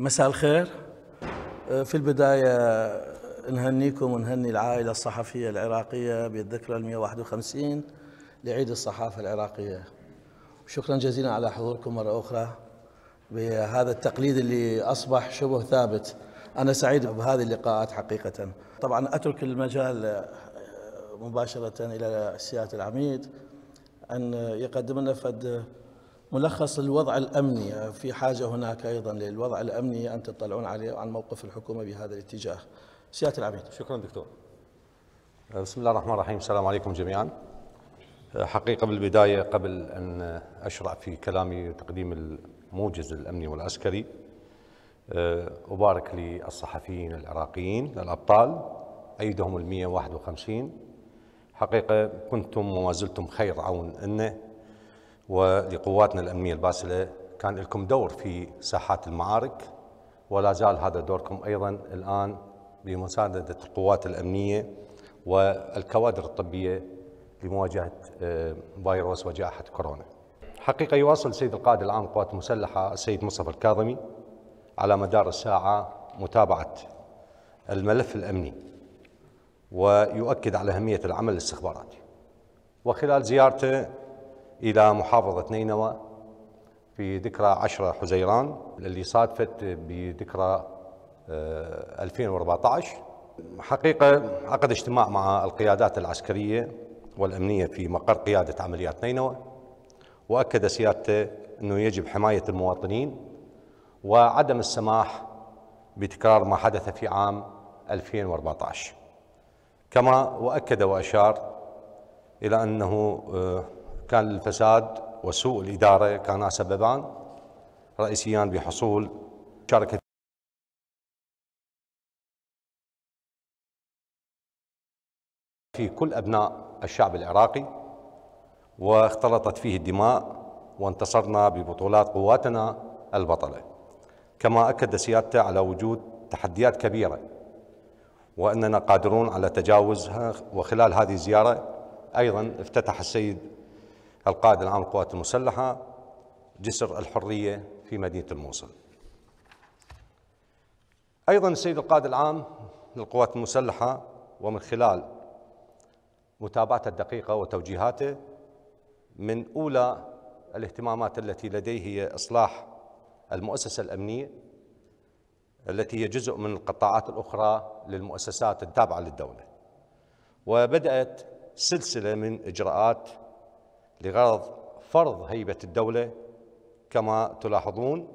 مساء الخير آه، في البداية نهنيكم ونهني العائلة الصحفية العراقية بالذكرى ال 151 لعيد الصحافة العراقية شكرا جزيلا على حضوركم مرة أخرى بهذا التقليد اللي أصبح شبه ثابت أنا سعيد بهذه اللقاءات حقيقة طبعا أترك المجال آه، مباشرة إلى سيادة العميد أن يقدم لنا فد ملخص الوضع الأمني في حاجة هناك أيضا للوضع الأمني أن تطلعون عليه وعن موقف الحكومة بهذا الاتجاه سيادة العميد شكرا دكتور بسم الله الرحمن الرحيم السلام عليكم جميعا حقيقة بالبداية قبل أن أشرع في كلامي وتقديم الموجز الأمني والعسكري أه، أبارك للصحفيين العراقيين الأبطال أيدهم ال 151 حقيقة كنتم وما زلتم خير عون إنه ولقواتنا الأمنية الباسلة كان لكم دور في ساحات المعارك ولا زال هذا دوركم أيضا الآن بمساعدة القوات الأمنية والكوادر الطبية لمواجهة آه، فيروس وجائحة كورونا حقيقة يواصل السيد القائد العام القوات المسلحة السيد مصطفى الكاظمي على مدار الساعة متابعة الملف الأمني ويؤكد على أهمية العمل الاستخباراتي وخلال زيارته إلى محافظة نينوى في ذكرى 10 حزيران اللي صادفت بذكرى 2014 آه، حقيقة عقد اجتماع مع القيادات العسكرية والأمنية في مقر قيادة عمليات نينوى وأكد سيادته أنه يجب حماية المواطنين وعدم السماح بتكرار ما حدث في عام 2014 كما وأكد وأشار إلى أنه آه، كان الفساد وسوء الإدارة كانا سببان رئيسيان بحصول شركة في كل أبناء الشعب العراقي واختلطت فيه الدماء وانتصرنا ببطولات قواتنا البطلة كما أكد سيادته على وجود تحديات كبيرة وأننا قادرون على تجاوزها وخلال هذه الزيارة أيضا افتتح السيد القائد العام للقوات المسلحة جسر الحرية في مدينة الموصل أيضا السيد القائد العام للقوات المسلحة ومن خلال متابعته الدقيقة وتوجيهاته من أولى الاهتمامات التي لديه هي إصلاح المؤسسة الأمنية التي هي جزء من القطاعات الأخرى للمؤسسات التابعة للدولة وبدأت سلسلة من إجراءات لغرض فرض هيبة الدولة كما تلاحظون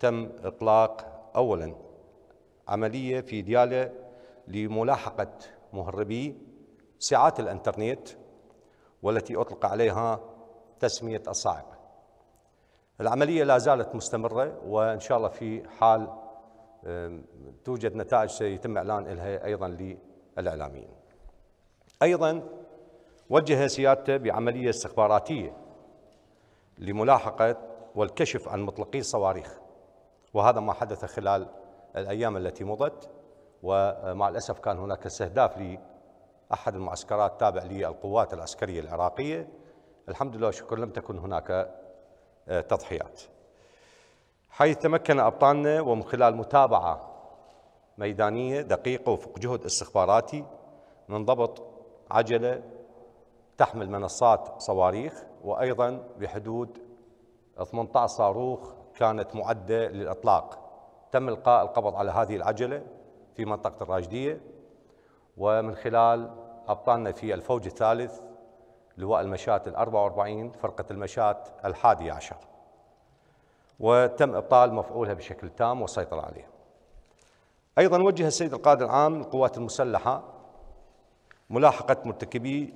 تم إطلاق أولا عملية في ديالة لملاحقة مهربي ساعات الانترنت والتي أطلق عليها تسمية الصاعقة العملية لا زالت مستمرة وإن شاء الله في حال توجد نتائج سيتم إعلان لها أيضا للإعلاميين أيضا وجه سيادته بعملية استخباراتية لملاحقة والكشف عن مطلقي الصواريخ وهذا ما حدث خلال الأيام التي مضت ومع الأسف كان هناك استهداف لأحد المعسكرات تابع للقوات العسكرية العراقية الحمد لله والشكر لم تكن هناك آه، تضحيات حيث تمكن أبطالنا ومن خلال متابعة ميدانية دقيقة وفق جهد استخباراتي من ضبط عجلة تحمل منصات صواريخ وأيضا بحدود 18 صاروخ كانت معدة للإطلاق تم إلقاء القبض على هذه العجلة في منطقة الراجدية ومن خلال أبطالنا في الفوج الثالث لواء المشاة الأربعة واربعين فرقة المشاة الحادي عشر وتم إبطال مفعولها بشكل تام والسيطرة عليه أيضا وجه السيد القائد العام للقوات المسلحة ملاحقة مرتكبي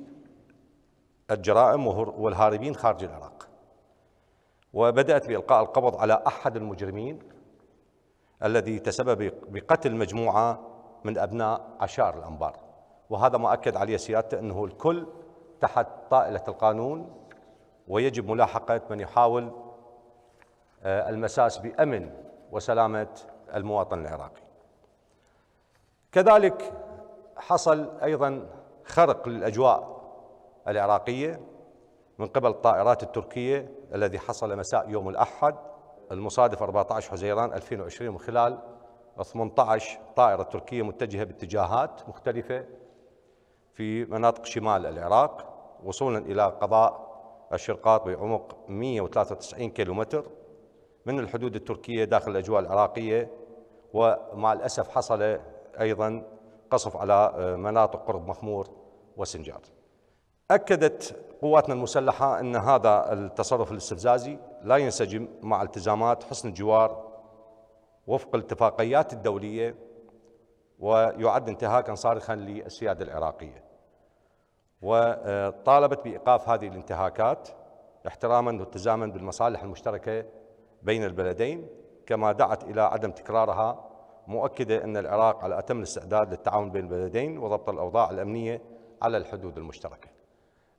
الجرائم والهاربين خارج العراق وبدأت بإلقاء القبض على أحد المجرمين الذي تسبب بقتل مجموعة من أبناء عشائر الأنبار وهذا ما أكد عليه سيادته أنه الكل تحت طائلة القانون ويجب ملاحقة من يحاول آه، المساس بأمن وسلامة المواطن العراقي كذلك حصل أيضا خرق للأجواء العراقية من قبل الطائرات التركية الذي حصل مساء يوم الأحد المصادف 14 حزيران 2020 من خلال 18 طائرة تركية متجهة باتجاهات مختلفة في مناطق شمال العراق وصولا إلى قضاء الشرقاط بعمق 193 كيلومتر من الحدود التركية داخل الأجواء العراقية ومع الأسف حصل أيضا قصف على مناطق قرب مخمور وسنجار أكدت قواتنا المسلحة أن هذا التصرف الاستفزازي لا ينسجم مع التزامات حسن الجوار وفق الاتفاقيات الدولية ويعد انتهاكا صارخا للسيادة العراقية وطالبت بإيقاف هذه الانتهاكات احتراما والتزاما بالمصالح المشتركة بين البلدين كما دعت إلى عدم تكرارها مؤكدة أن العراق على أتم الاستعداد للتعاون بين البلدين وضبط الأوضاع الأمنية على الحدود المشتركة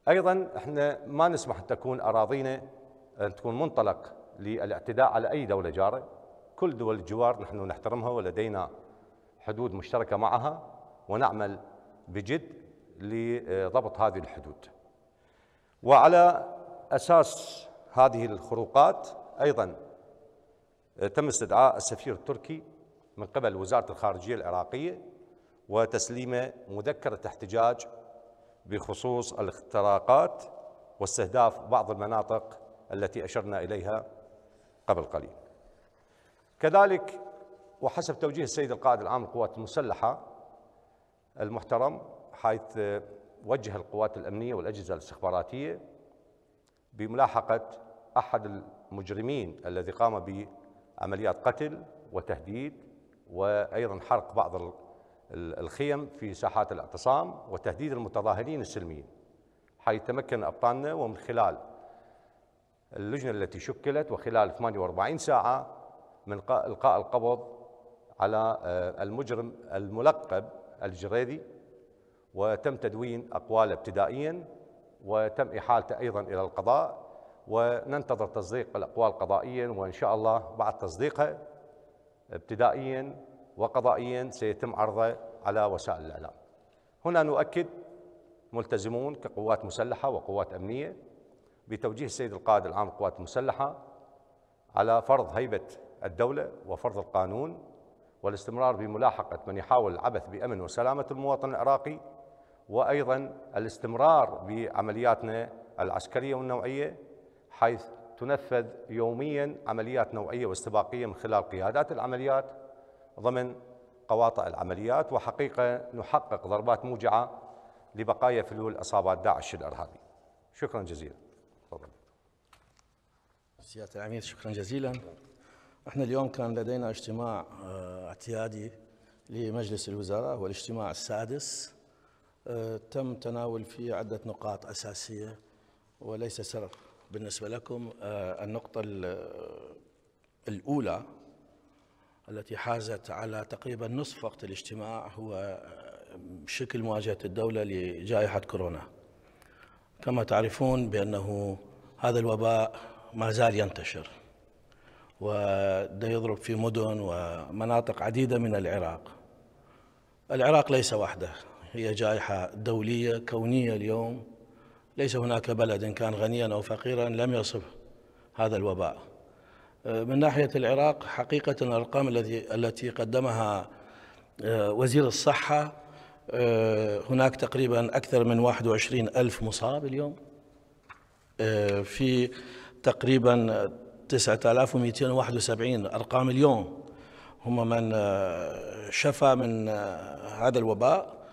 ايضا احنا ما نسمح ان تكون اراضينا ان تكون منطلق للاعتداء على اي دوله جاره كل دول الجوار نحن نحترمها ولدينا حدود مشتركه معها ونعمل بجد لضبط هذه الحدود وعلى اساس هذه الخروقات ايضا تم استدعاء السفير التركي من قبل وزاره الخارجيه العراقيه وتسليمه مذكره احتجاج بخصوص الاختراقات واستهداف بعض المناطق التي أشرنا إليها قبل قليل كذلك وحسب توجيه السيد القائد العام للقوات المسلحة المحترم حيث وجه القوات الأمنية والأجهزة الاستخباراتية بملاحقة أحد المجرمين الذي قام بعمليات قتل وتهديد وأيضا حرق بعض الخيم في ساحات الاعتصام وتهديد المتظاهرين السلميين حيث تمكن أبطالنا ومن خلال اللجنة التي شكلت وخلال 48 ساعة من إلقاء القبض على آه، المجرم الملقب الجريدي وتم تدوين أقواله ابتدائيا وتم إحالته أيضا إلى القضاء وننتظر تصديق الأقوال قضائيا وإن شاء الله بعد تصديقها ابتدائيا وقضائيا سيتم عرضه على وسائل الإعلام هنا نؤكد ملتزمون كقوات مسلحة وقوات أمنية بتوجيه السيد القائد العام للقوات المسلحة على فرض هيبة الدولة وفرض القانون والاستمرار بملاحقة من يحاول العبث بأمن وسلامة المواطن العراقي وأيضا الاستمرار بعملياتنا العسكرية والنوعية حيث تنفذ يوميا عمليات نوعية واستباقية من خلال قيادات العمليات ضمن قواطع العمليات وحقيقة نحقق ضربات موجعة لبقايا فلول إصابات داعش الإرهابي شكرا جزيلا سيادة العميد شكرا جزيلا احنا اليوم كان لدينا اجتماع آه، اعتيادي لمجلس الوزراء هو الاجتماع السادس آه، تم تناول فيه عدة نقاط أساسية وليس سر بالنسبة لكم آه، النقطة الأولى التي حازت على تقريبا نصف وقت الاجتماع هو آه، شكل مواجهة الدولة لجائحة كورونا كما تعرفون بأنه هذا الوباء ما زال ينتشر وده يضرب في مدن ومناطق عديدة من العراق العراق ليس وحده هي جائحة دولية كونية اليوم ليس هناك بلد إن كان غنيا أو فقيرا لم يصب هذا الوباء من ناحية العراق حقيقة الأرقام التي التي قدمها آه، وزير الصحة آه، هناك تقريبا أكثر من 21 ألف مصاب اليوم آه، في تقريبا 9271 أرقام اليوم هم من شفى من هذا الوباء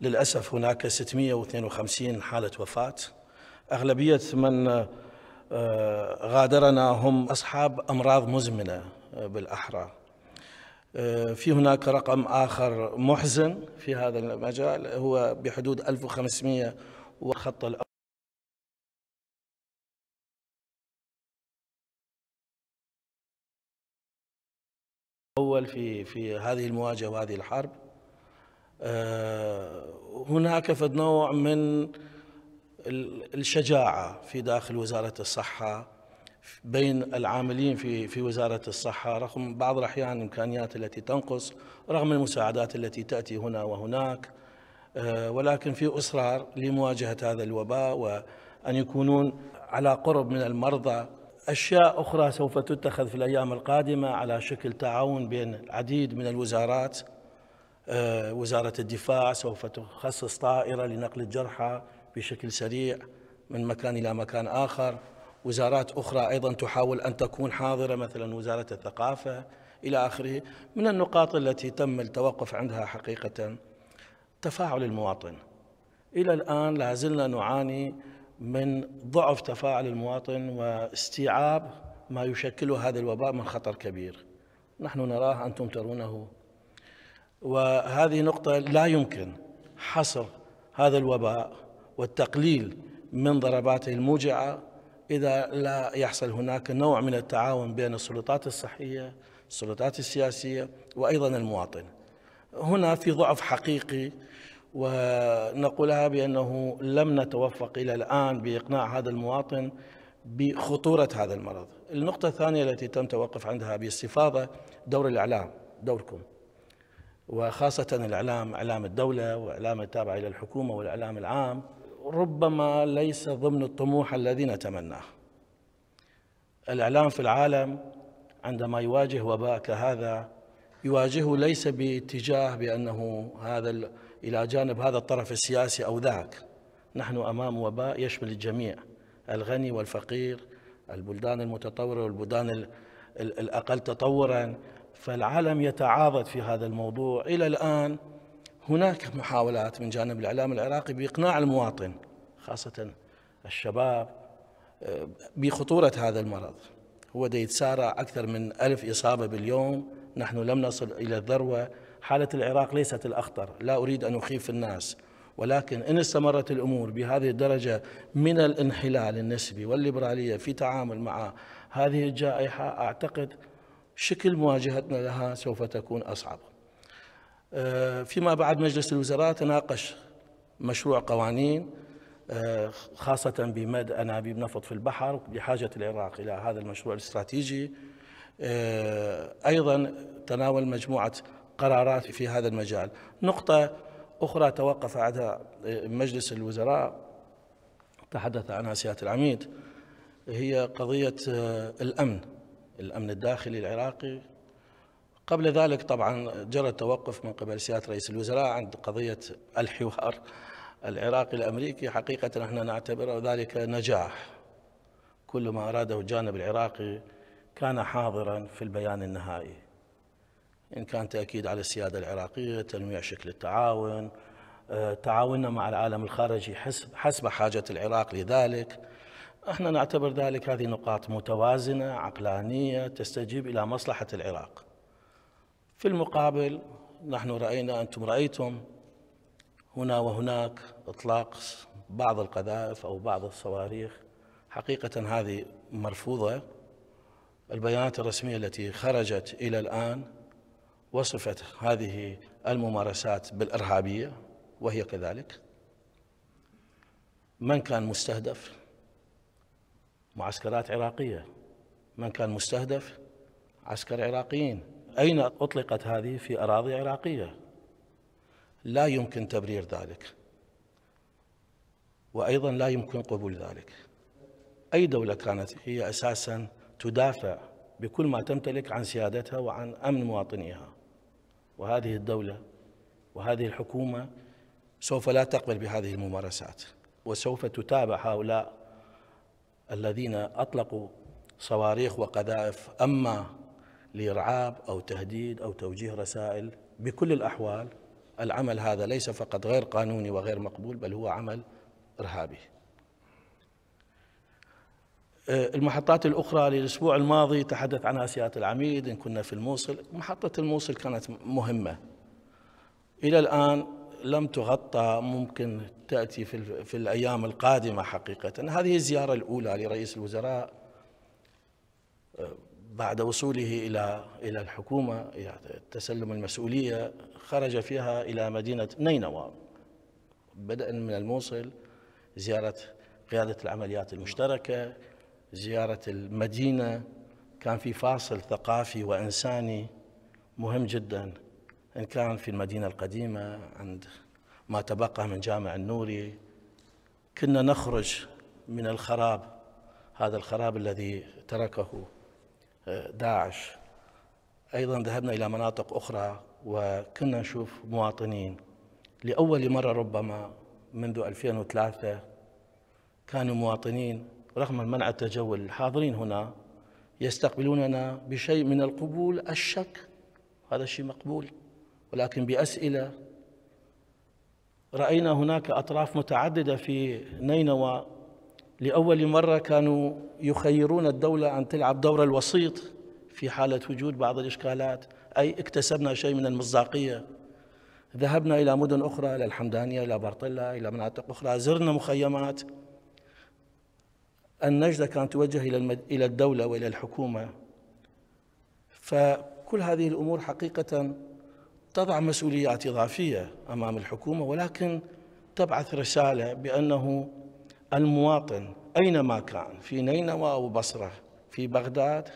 للأسف هناك 652 حالة وفاة أغلبية من آه، غادرنا هم أصحاب أمراض مزمنة آه، بالأحرى آه، في هناك رقم آخر محزن في هذا المجال هو بحدود 1500 وخط الأول أول في في هذه المواجهة وهذه الحرب هناك فد نوع من الشجاعة في داخل وزارة الصحة بين العاملين في في وزارة الصحة رغم بعض الأحيان الإمكانيات التي تنقص رغم المساعدات التي تأتي هنا وهناك آه، ولكن في إصرار لمواجهة هذا الوباء وأن يكونون على قرب من المرضى أشياء أخرى سوف تتخذ في الأيام القادمة على شكل تعاون بين العديد من الوزارات آه، وزارة الدفاع سوف تخصص طائرة لنقل الجرحى بشكل سريع من مكان إلى مكان آخر وزارات أخرى أيضا تحاول أن تكون حاضرة مثلا وزارة الثقافة إلى آخره من النقاط التي تم التوقف عندها حقيقة تفاعل المواطن إلى الآن لازلنا نعاني من ضعف تفاعل المواطن واستيعاب ما يشكله هذا الوباء من خطر كبير نحن نراه أنتم ترونه وهذه نقطة لا يمكن حصر هذا الوباء والتقليل من ضرباته الموجعة إذا لا يحصل هناك نوع من التعاون بين السلطات الصحية السلطات السياسية وأيضا المواطن هنا في ضعف حقيقي ونقولها بأنه لم نتوفق إلى الآن بإقناع هذا المواطن بخطورة هذا المرض النقطة الثانية التي تم توقف عندها باستفاضة دور الإعلام دوركم وخاصة الإعلام إعلام الدولة وإعلام التابع إلى الحكومة والإعلام العام ربما ليس ضمن الطموح الذي نتمناه الإعلام في العالم عندما يواجه وباء كهذا يواجهه ليس باتجاه بأنه هذا إلى جانب هذا الطرف السياسي أو ذاك نحن أمام وباء يشمل الجميع الغني والفقير البلدان المتطورة والبلدان الأقل تطورا فالعالم يتعاضد في هذا الموضوع إلى الآن هناك محاولات من جانب الإعلام العراقي بإقناع المواطن خاصة الشباب آه، بخطورة هذا المرض هو يتسارع أكثر من ألف إصابة باليوم نحن لم نصل إلى الذروة حالة العراق ليست الأخطر لا أريد أن أخيف الناس ولكن إن استمرت الأمور بهذه الدرجة من الانحلال النسبي والليبرالية في تعامل مع هذه الجائحة أعتقد شكل مواجهتنا لها سوف تكون أصعب آه، فيما بعد مجلس الوزراء تناقش مشروع قوانين آه، خاصة بمد أنابيب نفط في البحر بحاجة العراق إلى هذا المشروع الاستراتيجي آه، أيضا تناول مجموعة قرارات في هذا المجال نقطة أخرى توقف عندها مجلس الوزراء تحدث عنها سيادة العميد هي قضية الأمن الأمن الداخلي العراقي قبل ذلك طبعا جرى توقف من قبل سياده رئيس الوزراء عند قضيه الحوار العراقي الامريكي حقيقه احنا نعتبر ذلك نجاح كل ما اراده الجانب العراقي كان حاضرا في البيان النهائي ان كان تاكيد على السياده العراقيه تنويع شكل التعاون آه، تعاوننا مع العالم الخارجي حسب حاجه العراق لذلك احنا نعتبر ذلك هذه نقاط متوازنه عقلانيه تستجيب الى مصلحه العراق في المقابل نحن رأينا أنتم رأيتم هنا وهناك إطلاق بعض القذائف أو بعض الصواريخ حقيقة هذه مرفوضة البيانات الرسمية التي خرجت إلى الآن وصفت هذه الممارسات بالإرهابية وهي كذلك من كان مستهدف معسكرات عراقية من كان مستهدف عسكر عراقيين أين أطلقت هذه في أراضي عراقية لا يمكن تبرير ذلك وأيضا لا يمكن قبول ذلك أي دولة كانت هي أساسا تدافع بكل ما تمتلك عن سيادتها وعن أمن مواطنيها وهذه الدولة وهذه الحكومة سوف لا تقبل بهذه الممارسات وسوف تتابع هؤلاء الذين أطلقوا صواريخ وقذائف أما لإرعاب أو تهديد أو توجيه رسائل بكل الأحوال العمل هذا ليس فقط غير قانوني وغير مقبول بل هو عمل إرهابي أه، المحطات الأخرى للأسبوع الماضي تحدث عن آسيات العميد إن كنا في الموصل محطة الموصل كانت مهمة إلى الآن لم تغطى ممكن تأتي في, في الأيام القادمة حقيقة هذه الزيارة الأولى لرئيس الوزراء أه، بعد وصوله إلى إلى الحكومة تسلم المسؤولية خرج فيها إلى مدينة نينوى بدءا من الموصل زيارة قيادة العمليات المشتركة زيارة المدينة كان في فاصل ثقافي وإنساني مهم جدا إن كان في المدينة القديمة عند ما تبقى من جامع النوري كنا نخرج من الخراب هذا الخراب الذي تركه داعش أيضا ذهبنا إلى مناطق أخرى وكنا نشوف مواطنين لأول مرة ربما منذ 2003 كانوا مواطنين رغم منع التجول الحاضرين هنا يستقبلوننا بشيء من القبول الشك هذا الشيء مقبول ولكن بأسئلة رأينا هناك أطراف متعددة في نينوى لأول مرة كانوا يخيرون الدولة أن تلعب دور الوسيط في حالة وجود بعض الإشكالات أي اكتسبنا شيء من المصداقية ذهبنا إلى مدن أخرى إلى الحمدانية إلى برطلة إلى مناطق أخرى زرنا مخيمات النجدة كانت توجه إلى, المد... إلى الدولة وإلى الحكومة فكل هذه الأمور حقيقة تضع مسؤوليات إضافية أمام الحكومة ولكن تبعث رسالة بأنه المواطن أينما كان في نينوى أو بصرة في بغداد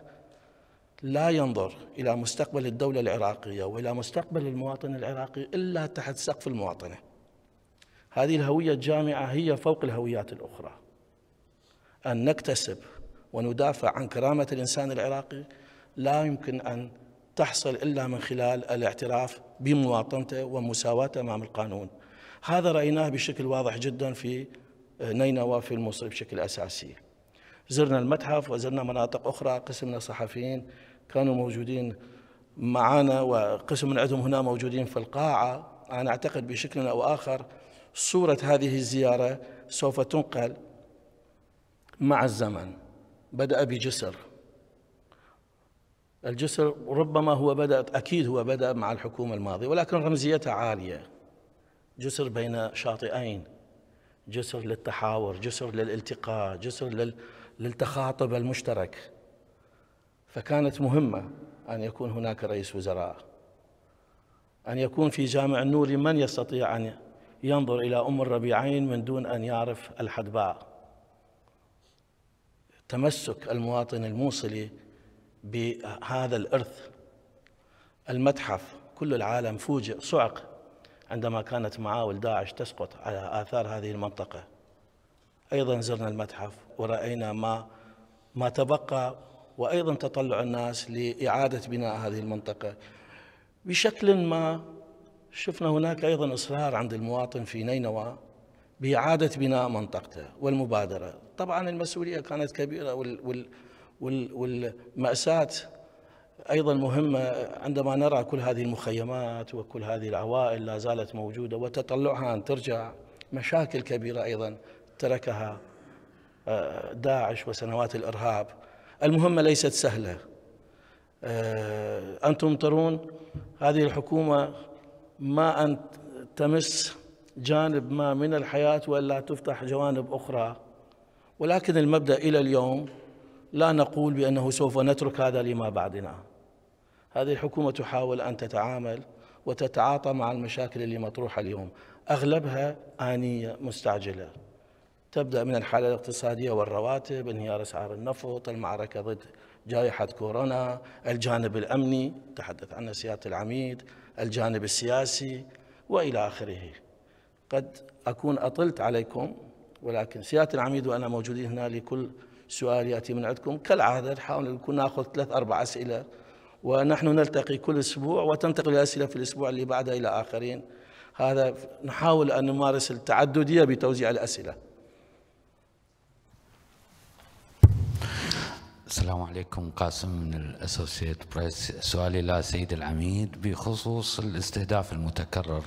لا ينظر إلى مستقبل الدولة العراقية وإلى مستقبل المواطن العراقي إلا تحت سقف المواطنة هذه الهوية الجامعة هي فوق الهويات الأخرى أن نكتسب وندافع عن كرامة الإنسان العراقي لا يمكن أن تحصل إلا من خلال الاعتراف بمواطنته ومساواته أمام القانون هذا رأيناه بشكل واضح جدا في نينوى في الموصل بشكل أساسي زرنا المتحف وزرنا مناطق أخرى قسمنا صحفيين كانوا موجودين معنا وقسم من عندهم هنا موجودين في القاعة أنا أعتقد بشكل أو آخر صورة هذه الزيارة سوف تنقل مع الزمن بدأ بجسر الجسر ربما هو بدأ أكيد هو بدأ مع الحكومة الماضية ولكن رمزيتها عالية جسر بين شاطئين جسر للتحاور جسر للالتقاء جسر لل... للتخاطب المشترك فكانت مهمة أن يكون هناك رئيس وزراء أن يكون في جامع النور من يستطيع أن ينظر إلى أم الربيعين من دون أن يعرف الحدباء تمسك المواطن الموصلي بهذا الإرث المتحف كل العالم فوجئ صعق عندما كانت معاول داعش تسقط على آثار هذه المنطقة أيضا زرنا المتحف ورأينا ما ما تبقى وأيضا تطلع الناس لإعادة بناء هذه المنطقة بشكل ما شفنا هناك أيضا إصرار عند المواطن في نينوى بإعادة بناء منطقته والمبادرة طبعا المسؤولية كانت كبيرة وال وال وال والمأساة أيضا مهمة آه، عندما نرى كل هذه المخيمات وكل هذه العوائل لا زالت موجودة وتطلعها أن ترجع مشاكل كبيرة أيضا تركها آه، داعش وسنوات الإرهاب المهمة ليست سهلة آه، أنتم ترون هذه الحكومة ما أن تمس جانب ما من الحياة والا تفتح جوانب أخرى ولكن المبدأ إلى اليوم لا نقول بأنه سوف نترك هذا لما بعدنا هذه الحكومة تحاول أن تتعامل وتتعاطى مع المشاكل اللي مطروحة اليوم أغلبها آنية مستعجلة تبدأ من الحالة الاقتصادية والرواتب انهيار أسعار النفط المعركة ضد جائحة كورونا الجانب الأمني تحدث عنه سيادة العميد الجانب السياسي وإلى آخره قد أكون أطلت عليكم ولكن سيادة العميد وأنا موجودين هنا لكل سؤال ياتي من عندكم كالعاده نحاول نكون ناخذ ثلاث اربع اسئله ونحن نلتقي كل اسبوع وتنتقل الاسئله في الاسبوع اللي بعده الى اخرين هذا نحاول ان نمارس التعدديه بتوزيع الاسئله. السلام عليكم قاسم من الاسوسيت بريس سؤالي سيد العميد بخصوص الاستهداف المتكرر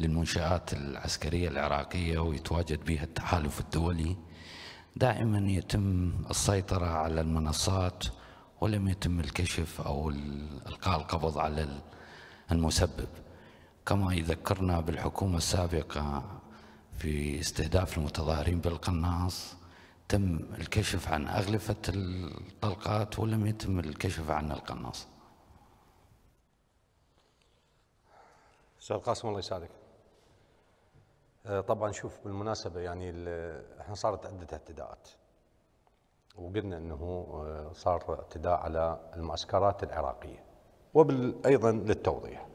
للمنشآت العسكرية العراقية ويتواجد بها التحالف الدولي دائما يتم السيطرة على المنصات ولم يتم الكشف أو إلقاء القبض على المسبب كما يذكرنا بالحكومة السابقة في استهداف المتظاهرين بالقناص تم الكشف عن أغلفة الطلقات ولم يتم الكشف عن القناص أستاذ قاسم الله يسعدك آه، طبعا شوف بالمناسبه يعني احنا صارت عده اعتداءات وقلنا انه آه، صار اعتداء على المعسكرات العراقيه وبال ايضا للتوضيح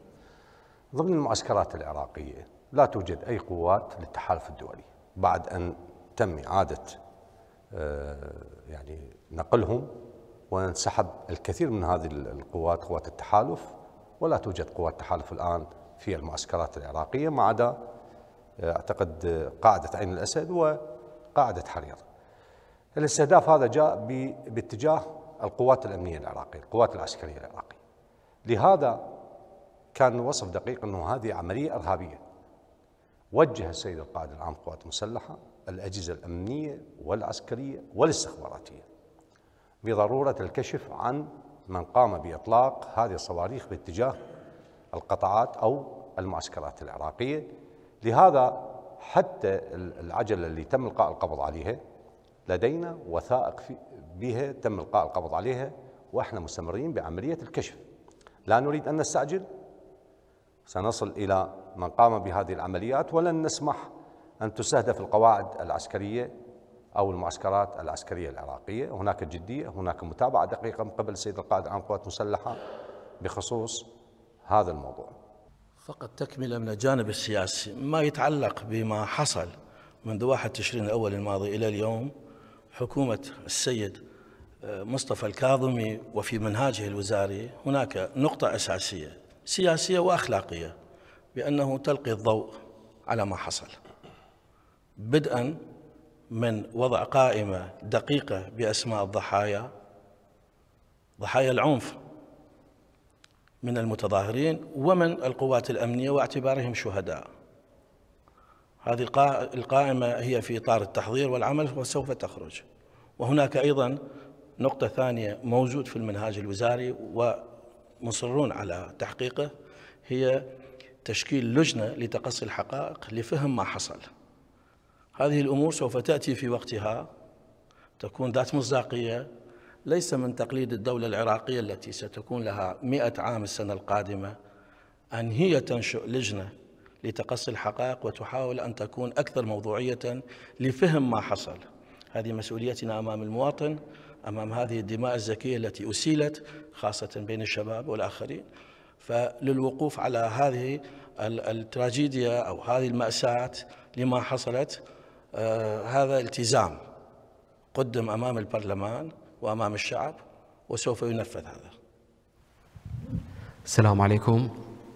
ضمن المعسكرات العراقيه لا توجد اي قوات للتحالف الدولي بعد ان تم اعاده آه، يعني نقلهم وانسحب الكثير من هذه القوات قوات التحالف ولا توجد قوات تحالف الان في المعسكرات العراقيه ما عدا اعتقد قاعده عين الاسد وقاعده حرير. الاستهداف هذا جاء باتجاه القوات الامنيه العراقيه، القوات العسكريه العراقيه. لهذا كان الوصف دقيق انه هذه عمليه ارهابيه. وجه السيد القائد العام للقوات المسلحه الاجهزه الامنيه والعسكريه والاستخباراتيه بضروره الكشف عن من قام باطلاق هذه الصواريخ باتجاه القطاعات او المعسكرات العراقيه لهذا حتى العجلة اللي تم إلقاء القبض عليها لدينا وثائق بها تم إلقاء القبض عليها وإحنا مستمرين بعملية الكشف لا نريد أن نستعجل سنصل إلى من قام بهذه العمليات ولن نسمح أن تستهدف القواعد العسكرية أو المعسكرات العسكرية العراقية هناك جدية هناك متابعة دقيقة من قبل السيد القائد عن قوات المسلحة بخصوص هذا الموضوع فقط تكمل من الجانب السياسي ما يتعلق بما حصل منذ 1 تشرين الأول الماضي إلى اليوم حكومة السيد آه، مصطفى الكاظمي وفي منهاجه الوزاري هناك نقطة أساسية سياسية وأخلاقية بأنه تلقي الضوء على ما حصل بدءا من وضع قائمة دقيقة بأسماء الضحايا ضحايا العنف من المتظاهرين ومن القوات الأمنية واعتبارهم شهداء هذه القائمة هي في إطار التحضير والعمل وسوف تخرج وهناك أيضا نقطة ثانية موجود في المنهاج الوزاري ومصرون على تحقيقه هي تشكيل لجنة لتقصي الحقائق لفهم ما حصل هذه الأمور سوف تأتي في وقتها تكون ذات مصداقية ليس من تقليد الدولة العراقية التي ستكون لها مئة عام السنة القادمة أن هي تنشئ لجنة لتقصي الحقائق وتحاول أن تكون أكثر موضوعية لفهم ما حصل هذه مسؤوليتنا أمام المواطن أمام هذه الدماء الزكية التي أسيلت خاصة بين الشباب والآخرين فللوقوف على هذه التراجيديا أو هذه المأساة لما حصلت آه هذا التزام قدم أمام البرلمان وأمام الشعب وسوف ينفذ هذا السلام عليكم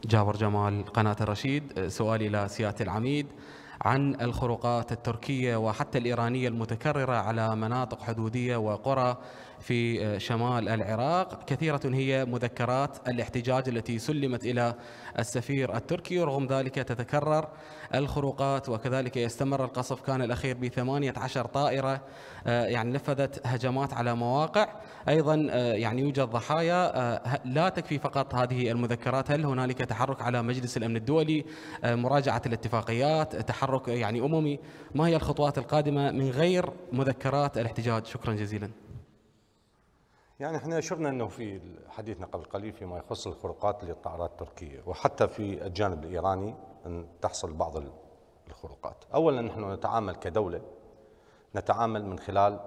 جابر جمال قناة الرشيد سؤالي إلى سيادة العميد عن الخروقات التركية وحتى الإيرانية المتكررة على مناطق حدودية وقرى في آه، شمال العراق كثيرة هي مذكرات الاحتجاج التي سلمت إلى السفير التركي رغم ذلك تتكرر الخروقات وكذلك يستمر القصف كان الأخير بثمانية عشر طائرة آه، يعني نفذت هجمات على مواقع أيضا آه، يعني يوجد ضحايا لا تكفي فقط هذه المذكرات هل هنالك تحرك على مجلس الأمن الدولي مراجعة الاتفاقيات تحرك يعني أممي ما هي الخطوات القادمة من غير مذكرات الاحتجاج شكرا جزيلا يعني احنا اشرنا انه في حديثنا قبل قليل فيما يخص الخروقات للطائرات التركيه وحتى في الجانب الايراني ان تحصل بعض الخروقات. اولا نحن نتعامل كدوله نتعامل من خلال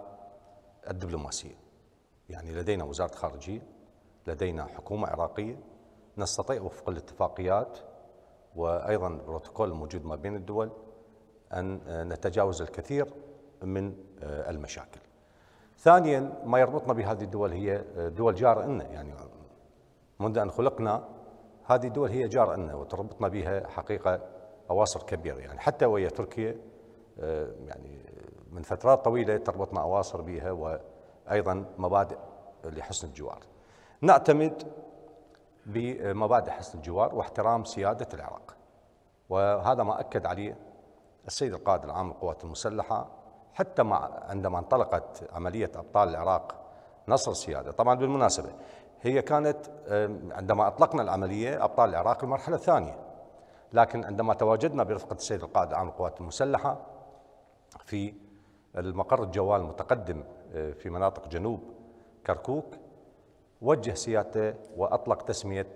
الدبلوماسيه. يعني لدينا وزاره خارجيه، لدينا حكومه عراقيه نستطيع وفق الاتفاقيات وايضا البروتوكول الموجود ما بين الدول ان نتجاوز الكثير من آه، المشاكل. ثانيا ما يربطنا بهذه الدول هي آه، دول جارة لنا يعني منذ أن خلقنا هذه الدول هي جارة لنا وتربطنا بها حقيقة أواصر كبيرة يعني حتى ويا تركيا آه، يعني من فترات طويلة تربطنا أواصر بها وأيضا مبادئ لحسن الجوار نعتمد بمبادئ حسن الجوار واحترام سيادة العراق وهذا ما أكد عليه السيد القائد العام للقوات المسلحة حتى مع عندما انطلقت عملية أبطال العراق نصر سيادة طبعا بالمناسبة هي كانت عندما أطلقنا العملية أبطال العراق المرحلة الثانية لكن عندما تواجدنا برفقة السيد القائد عام القوات المسلحة في المقر الجوال المتقدم آه، في مناطق جنوب كركوك وجه سيادته وأطلق تسمية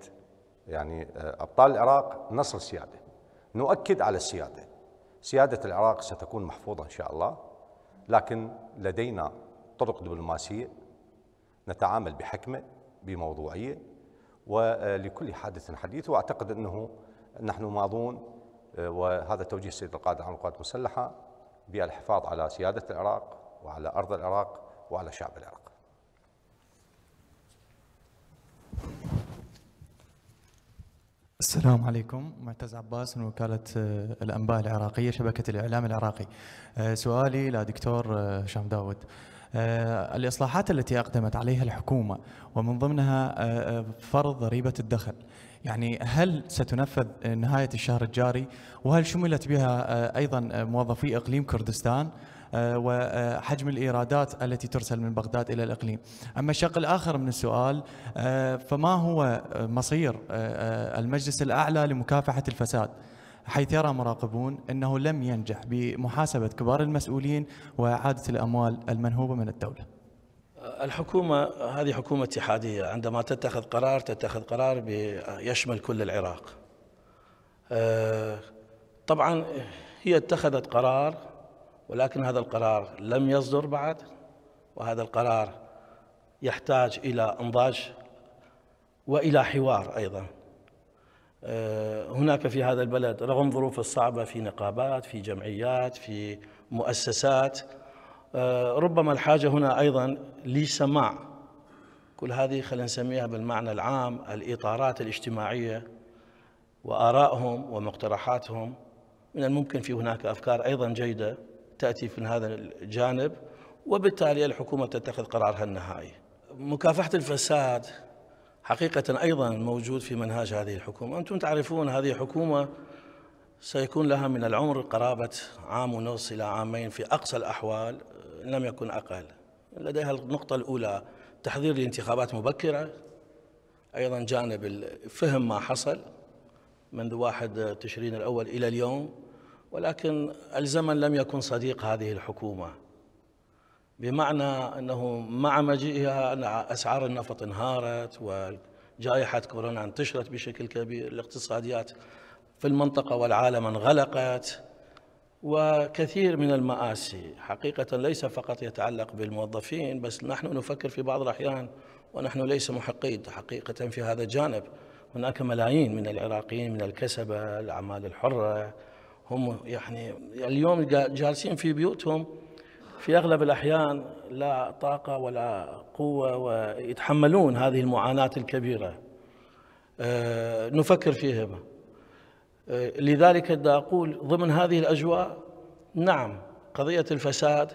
يعني آه، أبطال العراق نصر سيادة نؤكد على السيادة سيادة العراق ستكون محفوظة إن شاء الله لكن لدينا طرق دبلوماسية نتعامل بحكمة بموضوعية ولكل حادث حديث وأعتقد أنه نحن ماضون وهذا توجيه السيد القائد العام للقوات المسلحة بالحفاظ على سيادة العراق وعلى أرض العراق وعلى شعب العراق السلام عليكم معتز عباس من وكالة آه، الأنباء العراقية شبكة الإعلام العراقي آه، سؤالي لدكتور آه، هشام داود الإصلاحات التي أقدمت عليها الحكومة ومن ضمنها فرض ضريبة الدخل يعني هل ستنفذ نهاية الشهر الجاري وهل شملت بها أيضا موظفي إقليم كردستان آه، وحجم الإيرادات التي ترسل من بغداد إلى الإقليم أما الشق الآخر من السؤال آه، فما هو مصير آه، المجلس الأعلى لمكافحة الفساد حيث يرى مراقبون أنه لم ينجح بمحاسبة كبار المسؤولين وإعادة الأموال المنهوبة من الدولة الحكومة هذه حكومة اتحادية عندما تتخذ قرار تتخذ قرار يشمل كل العراق طبعا هي اتخذت قرار ولكن هذا القرار لم يصدر بعد وهذا القرار يحتاج إلى انضاج وإلى حوار أيضا آه، هناك في هذا البلد رغم ظروف الصعبة في نقابات في جمعيات في مؤسسات آه، ربما الحاجة هنا أيضا لسماع كل هذه خلينا نسميها بالمعنى العام الإطارات الاجتماعية وآرائهم ومقترحاتهم من الممكن في هناك أفكار أيضا جيدة تأتي في هذا الجانب وبالتالي الحكومة تتخذ قرارها النهائي مكافحة الفساد حقيقة أيضا موجود في منهاج هذه الحكومة أنتم تعرفون هذه حكومة سيكون لها من العمر قرابة عام ونص إلى عامين في أقصى الأحوال إن لم يكن أقل لديها النقطة الأولى تحضير لانتخابات مبكرة أيضا جانب فهم ما حصل منذ واحد تشرين الأول إلى اليوم ولكن الزمن لم يكن صديق هذه الحكومة بمعنى أنه مع مجيئها أن أسعار النفط انهارت وجائحة كورونا انتشرت بشكل كبير الاقتصاديات في المنطقة والعالم انغلقت وكثير من المآسي حقيقة ليس فقط يتعلق بالموظفين بس نحن نفكر في بعض الأحيان ونحن ليس محقين حقيقة في هذا الجانب هناك ملايين من العراقيين من الكسبة الأعمال الحرة هم يعني اليوم جالسين في بيوتهم في اغلب الاحيان لا طاقه ولا قوه ويتحملون هذه المعاناه الكبيره آه، نفكر فيهم آه، لذلك دا اقول ضمن هذه الاجواء نعم قضيه الفساد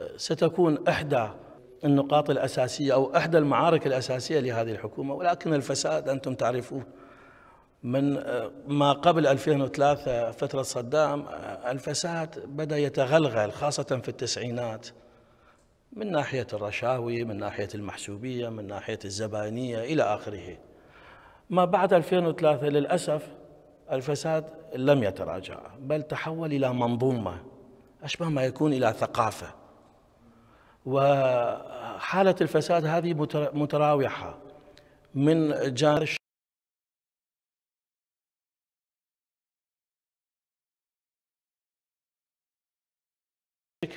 آه، ستكون احدى النقاط الاساسيه او احدى المعارك الاساسيه لهذه الحكومه ولكن الفساد انتم تعرفوه من آه، ما قبل 2003 فترة صدام آه، الفساد بدأ يتغلغل خاصة في التسعينات من ناحية الرشاوي من ناحية المحسوبية من ناحية الزبانية إلى آخره ما بعد 2003 للأسف الفساد لم يتراجع بل تحول إلى منظومة أشبه ما يكون إلى ثقافة وحالة الفساد هذه متراوحة من جانب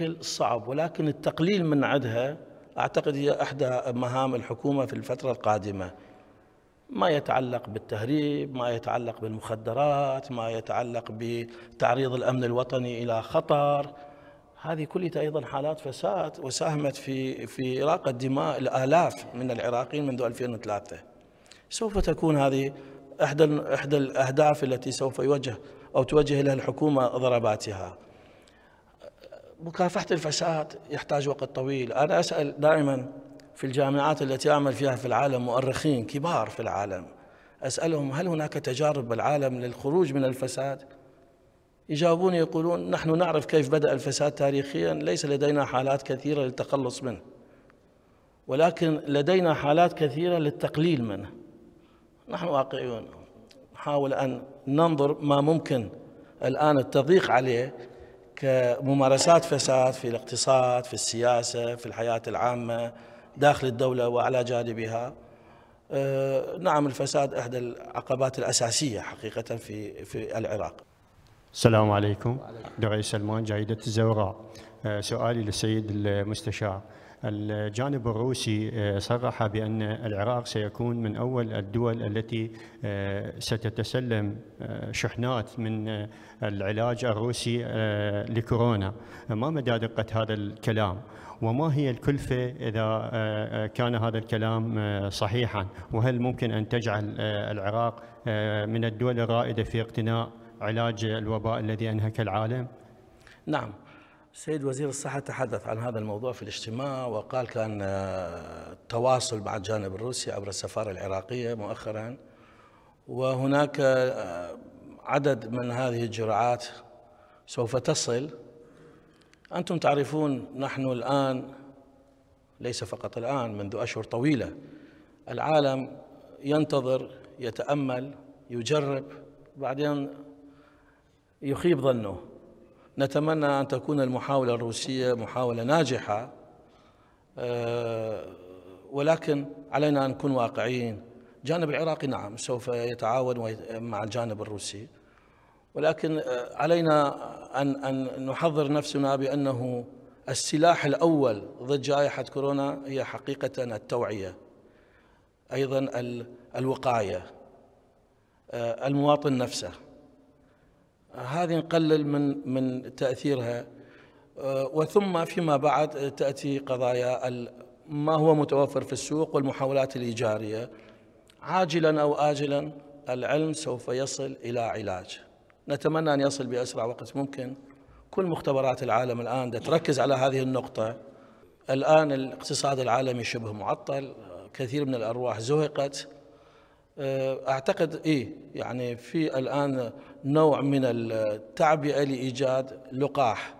بشكل صعب ولكن التقليل من عدها أعتقد هي إحدى مهام الحكومة في الفترة القادمة ما يتعلق بالتهريب ما يتعلق بالمخدرات ما يتعلق بتعريض الأمن الوطني إلى خطر هذه كلها أيضا حالات فساد وساهمت في في إراقة دماء الآلاف من العراقيين منذ 2003 سوف تكون هذه إحدى إحدى الأهداف التي سوف يوجه أو توجه لها الحكومة ضرباتها مكافحة الفساد يحتاج وقت طويل أنا أسأل دائما في الجامعات التي أعمل فيها في العالم مؤرخين كبار في العالم أسألهم هل هناك تجارب بالعالم للخروج من الفساد يجاوبوني يقولون نحن نعرف كيف بدأ الفساد تاريخيا ليس لدينا حالات كثيرة للتخلص منه ولكن لدينا حالات كثيرة للتقليل منه نحن واقعيون نحاول أن ننظر ما ممكن الآن التضييق عليه كممارسات فساد في الاقتصاد في السياسة في الحياة العامة داخل الدولة وعلى جانبها آه، نعم الفساد إحدى العقبات الأساسية حقيقة في في العراق السلام عليكم دعي سلمان جايدة الزوراء آه، سؤالي للسيد المستشار الجانب الروسي آه، صرح بأن العراق سيكون من أول الدول التي آه، ستتسلم آه، شحنات من العلاج الروسي لكورونا ما مدى دقة هذا الكلام وما هي الكلفة إذا كان هذا الكلام صحيحا وهل ممكن أن تجعل العراق من الدول الرائدة في اقتناء علاج الوباء الذي أنهك العالم؟ نعم سيد وزير الصحة تحدث عن هذا الموضوع في الاجتماع وقال كان آه، تواصل مع الجانب الروسي عبر السفارة العراقية مؤخرا وهناك آه، عدد من هذه الجرعات سوف تصل أنتم تعرفون نحن الآن ليس فقط الآن منذ أشهر طويلة العالم ينتظر يتأمل يجرب بعدين يخيب ظنه نتمنى أن تكون المحاولة الروسية محاولة ناجحة آه، ولكن علينا أن نكون واقعيين الجانب العراقي نعم سوف يتعاون مع الجانب الروسي ولكن آه، علينا أن, أن نحضر نفسنا بأنه السلاح الأول ضد جائحة كورونا هي حقيقة التوعية أيضا الوقاية آه، المواطن نفسه هذه نقلل من من تاثيرها آه، وثم فيما بعد تاتي قضايا ما هو متوفر في السوق والمحاولات الايجاريه عاجلا او اجلا العلم سوف يصل الى علاج نتمنى ان يصل باسرع وقت ممكن كل مختبرات العالم الان تركز على هذه النقطه الان الاقتصاد العالمي شبه معطل كثير من الارواح زهقت آه، اعتقد ايه يعني في الان نوع من التعبئة لإيجاد لقاح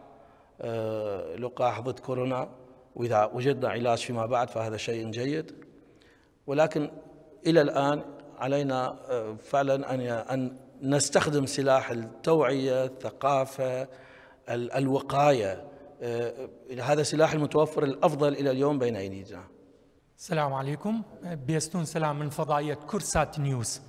آه، لقاح ضد كورونا وإذا وجدنا علاج فيما بعد فهذا شيء جيد ولكن إلى الآن علينا آه، فعلا أن أن نستخدم سلاح التوعية الثقافة الوقاية آه، هذا سلاح المتوفر الأفضل إلى اليوم بين أيدينا السلام عليكم بيستون سلام من فضائية كرسات نيوز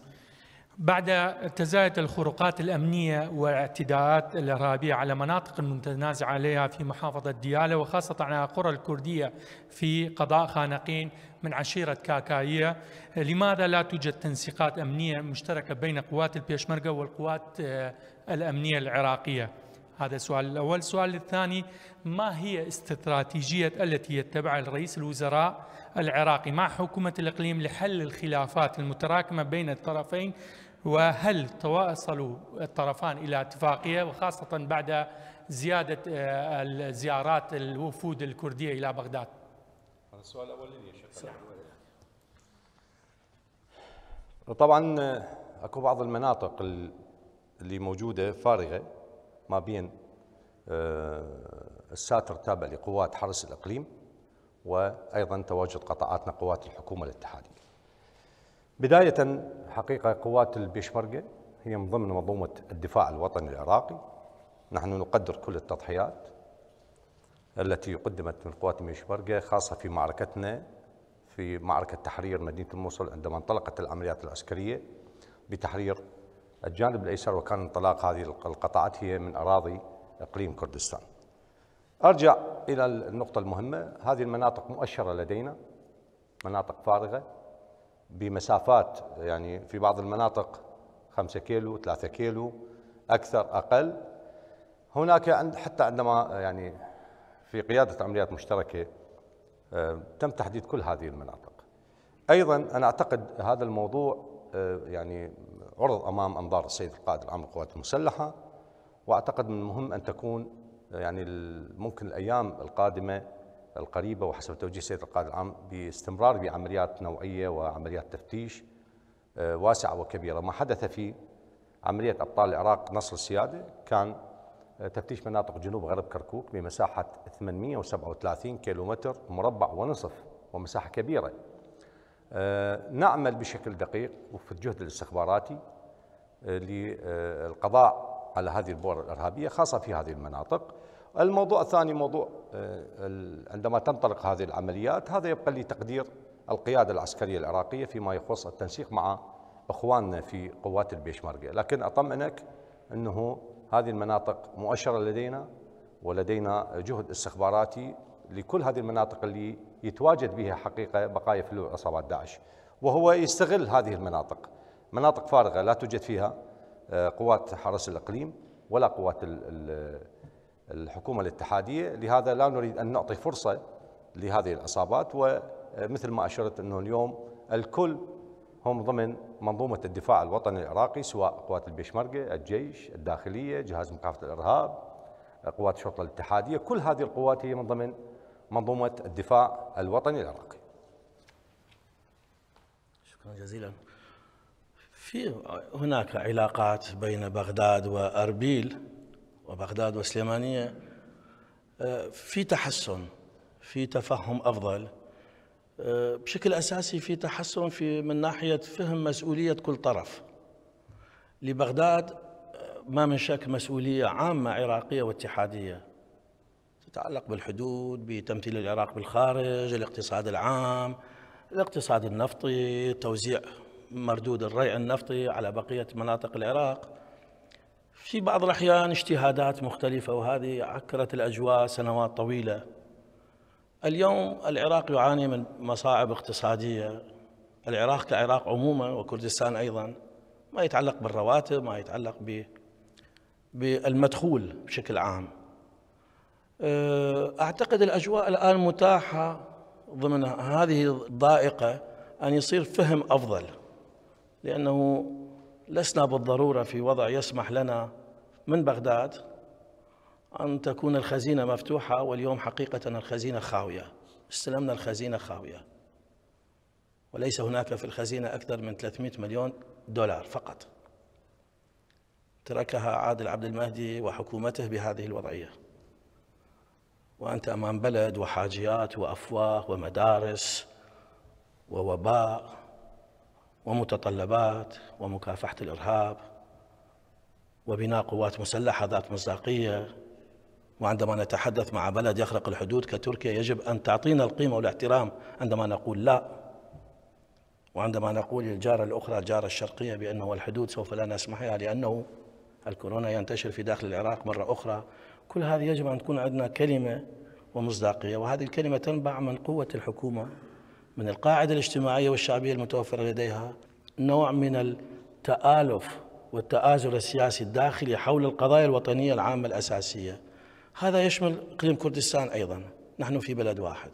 بعد تزايد الخروقات الأمنية والاعتداءات الإرهابية على مناطق المتنازع عليها في محافظة ديالى وخاصة على القرى الكردية في قضاء خانقين من عشيرة كاكاية لماذا لا توجد تنسيقات أمنية مشتركة بين قوات البيشمركة والقوات آه، الأمنية العراقية هذا السؤال الأول السؤال الثاني ما هي استراتيجية التي يتبعها الرئيس الوزراء العراقي مع حكومة الإقليم لحل الخلافات المتراكمة بين الطرفين وهل تواصلوا الطرفان إلى اتفاقية وخاصة بعد زيادة آه، الزيارات الوفود الكردية إلى بغداد السؤال الأول لي طبعا آه، اكو بعض المناطق اللي موجودة فارغة ما بين آه، الساتر التابع لقوات حرس الإقليم وأيضا تواجد قطاعاتنا قوات الحكومة الاتحادية بداية حقيقة قوات البيشمركة هي من ضمن منظومة الدفاع الوطني العراقي نحن نقدر كل التضحيات التي قدمت من قوات البيشمركة خاصة في معركتنا في معركة تحرير مدينة الموصل عندما انطلقت العمليات العسكرية بتحرير الجانب الأيسر وكان انطلاق هذه القطاعات هي من أراضي إقليم كردستان أرجع إلى النقطة المهمة هذه المناطق مؤشرة لدينا مناطق فارغة بمسافات يعني في بعض المناطق 5 كيلو 3 كيلو اكثر اقل هناك عند حتى عندما يعني في قياده عمليات مشتركه آه، تم تحديد كل هذه المناطق ايضا انا اعتقد هذا الموضوع آه، يعني عرض امام انظار السيد القائد العام للقوات المسلحه واعتقد من المهم ان تكون يعني ممكن الايام القادمه القريبة وحسب توجيه السيد القائد العام باستمرار بعمليات نوعية وعمليات تفتيش آه، واسعة وكبيرة ما حدث في عملية أبطال العراق نصر السيادة كان آه، تفتيش مناطق جنوب غرب كركوك بمساحة 837 كيلومتر مربع ونصف ومساحة كبيرة آه، نعمل بشكل دقيق وفي الجهد الاستخباراتي للقضاء على هذه البؤر الإرهابية خاصة في هذه المناطق الموضوع الثاني موضوع آه، عندما تنطلق هذه العمليات هذا يبقى لي تقدير القيادة العسكرية العراقية فيما يخص التنسيق مع إخواننا في قوات البيشمركة لكن أطمئنك أنه هذه المناطق مؤشرة لدينا ولدينا جهد استخباراتي لكل هذه المناطق اللي يتواجد بها حقيقة بقايا فلول عصابات داعش وهو يستغل هذه المناطق مناطق فارغة لا توجد فيها آه، قوات حرس الإقليم ولا قوات الحكومة الاتحادية لهذا لا نريد أن نعطي فرصة لهذه العصابات ومثل ما أشرت أنه اليوم الكل هم ضمن منظومة الدفاع الوطني العراقي سواء قوات البيشمركة، الجيش، الداخلية، جهاز مكافحة الإرهاب، قوات الشرطة الاتحادية، كل هذه القوات هي من ضمن منظومة الدفاع الوطني العراقي. شكرا جزيلا. في هناك علاقات بين بغداد وأربيل وبغداد والسليمانية آه، في تحسن في تفهم أفضل آه، بشكل أساسي في تحسن في من ناحية فهم مسؤولية كل طرف لبغداد آه، ما من شك مسؤولية عامة عراقية واتحادية تتعلق بالحدود بتمثيل العراق بالخارج الاقتصاد العام الاقتصاد النفطي توزيع مردود الريع النفطي على بقية مناطق العراق في بعض الأحيان اجتهادات مختلفة وهذه عكرت الأجواء سنوات طويلة اليوم العراق يعاني من مصاعب اقتصادية العراق كعراق عموما وكردستان أيضا ما يتعلق بالرواتب ما يتعلق بالمدخول بشكل عام أه، أعتقد الأجواء الآن متاحة ضمن هذه الضائقة أن يصير فهم أفضل لأنه لسنا بالضرورة في وضع يسمح لنا من بغداد أن تكون الخزينة مفتوحة واليوم حقيقة الخزينة خاوية استلمنا الخزينة خاوية وليس هناك في الخزينة أكثر من 300 مليون دولار فقط تركها عادل عبد المهدي وحكومته بهذه الوضعية وأنت أمام بلد وحاجيات وأفواه ومدارس ووباء ومتطلبات ومكافحة الإرهاب وبناء قوات مسلحة ذات مصداقية وعندما نتحدث مع بلد يخرق الحدود كتركيا يجب أن تعطينا القيمة والاحترام عندما نقول لا وعندما نقول للجارة الأخرى الجارة الشرقية بأنه الحدود سوف لا نسمحها لأنه الكورونا ينتشر في داخل العراق مرة أخرى كل هذه يجب أن تكون عندنا كلمة ومصداقية وهذه الكلمة تنبع من قوة الحكومة من القاعدة الاجتماعية والشعبية المتوفرة لديها نوع من التآلف والتآزر السياسي الداخلي حول القضايا الوطنية العامة الأساسية هذا يشمل إقليم كردستان أيضا نحن في بلد واحد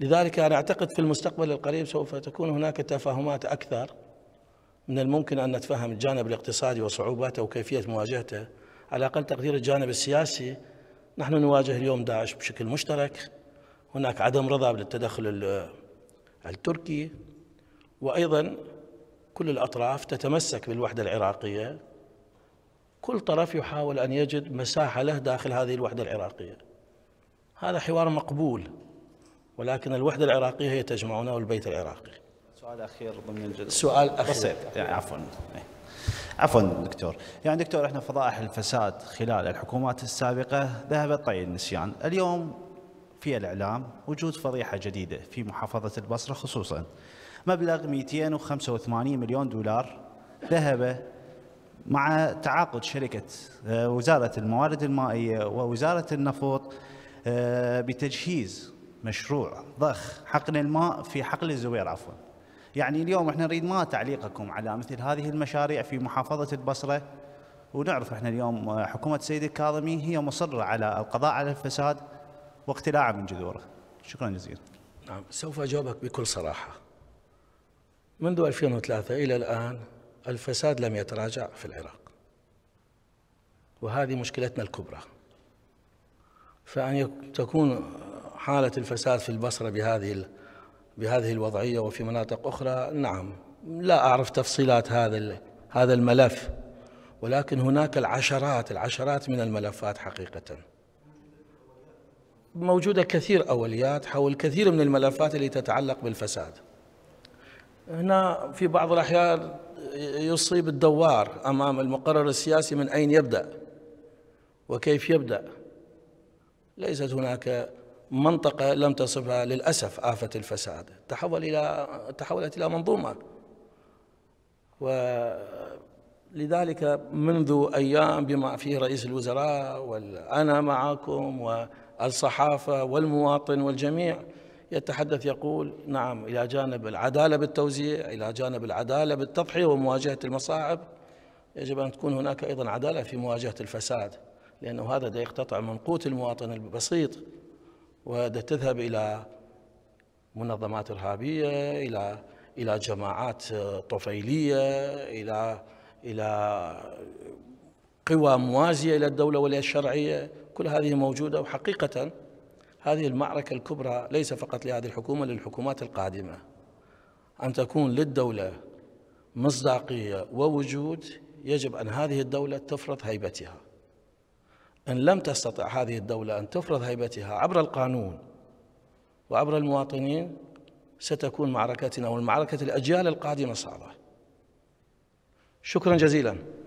لذلك أنا أعتقد في المستقبل القريب سوف تكون هناك تفاهمات أكثر من الممكن أن نتفهم الجانب الاقتصادي وصعوباته وكيفية مواجهته على أقل تقدير الجانب السياسي نحن نواجه اليوم داعش بشكل مشترك هناك عدم رضا بالتدخل التركي وأيضا كل الأطراف تتمسك بالوحدة العراقية كل طرف يحاول أن يجد مساحة له داخل هذه الوحدة العراقية هذا حوار مقبول ولكن الوحدة العراقية هي تجمعنا والبيت العراقي سؤال أخير ضمن الجلسة سؤال أخير بسيط يعني عفوا إيه. عفوا دكتور يعني دكتور احنا فضائح الفساد خلال الحكومات السابقة ذهبت طي النسيان اليوم في الإعلام وجود فضيحة جديدة في محافظة البصرة خصوصا مبلغ 285 مليون دولار ذهب مع تعاقد شركة آه، وزارة الموارد المائية ووزارة النفط آه، بتجهيز مشروع ضخ حقن الماء في حقل الزوير عفوا يعني اليوم احنا نريد ما تعليقكم على مثل هذه المشاريع في محافظة البصرة ونعرف احنا اليوم حكومة سيد الكاظمي هي مصرة على القضاء على الفساد واقتلاعه من جذوره شكرا جزيلا نعم سوف أجاوبك بكل صراحة منذ 2003 إلى الآن الفساد لم يتراجع في العراق وهذه مشكلتنا الكبرى فأن تكون حالة الفساد في البصرة بهذه بهذه الوضعية وفي مناطق أخرى نعم لا أعرف تفصيلات هذا هذا الملف ولكن هناك العشرات العشرات من الملفات حقيقة موجودة كثير أوليات حول كثير من الملفات اللي تتعلق بالفساد هنا في بعض الأحيان يصيب الدوار أمام المقرر السياسي من أين يبدأ وكيف يبدأ ليست هناك منطقة لم تصفها للأسف آفة الفساد تحول إلى تحولت إلى منظومة ولذلك منذ أيام بما فيه رئيس الوزراء وأنا معكم و الصحافة والمواطن والجميع يتحدث يقول نعم إلى جانب العدالة بالتوزيع إلى جانب العدالة بالتضحية ومواجهة المصاعب يجب أن تكون هناك أيضا عدالة في مواجهة الفساد لأنه هذا دا يقتطع من قوت المواطن البسيط ودا تذهب إلى منظمات إرهابية إلى إلى جماعات طفيلية إلى إلى قوى موازية إلى الدولة والشرعية كل هذه موجودة وحقيقة هذه المعركة الكبرى ليس فقط لهذه الحكومة للحكومات القادمة أن تكون للدولة مصداقية ووجود يجب أن هذه الدولة تفرض هيبتها إن لم تستطع هذه الدولة أن تفرض هيبتها عبر القانون وعبر المواطنين ستكون معركتنا والمعركة الأجيال القادمة صعبة شكرا جزيلا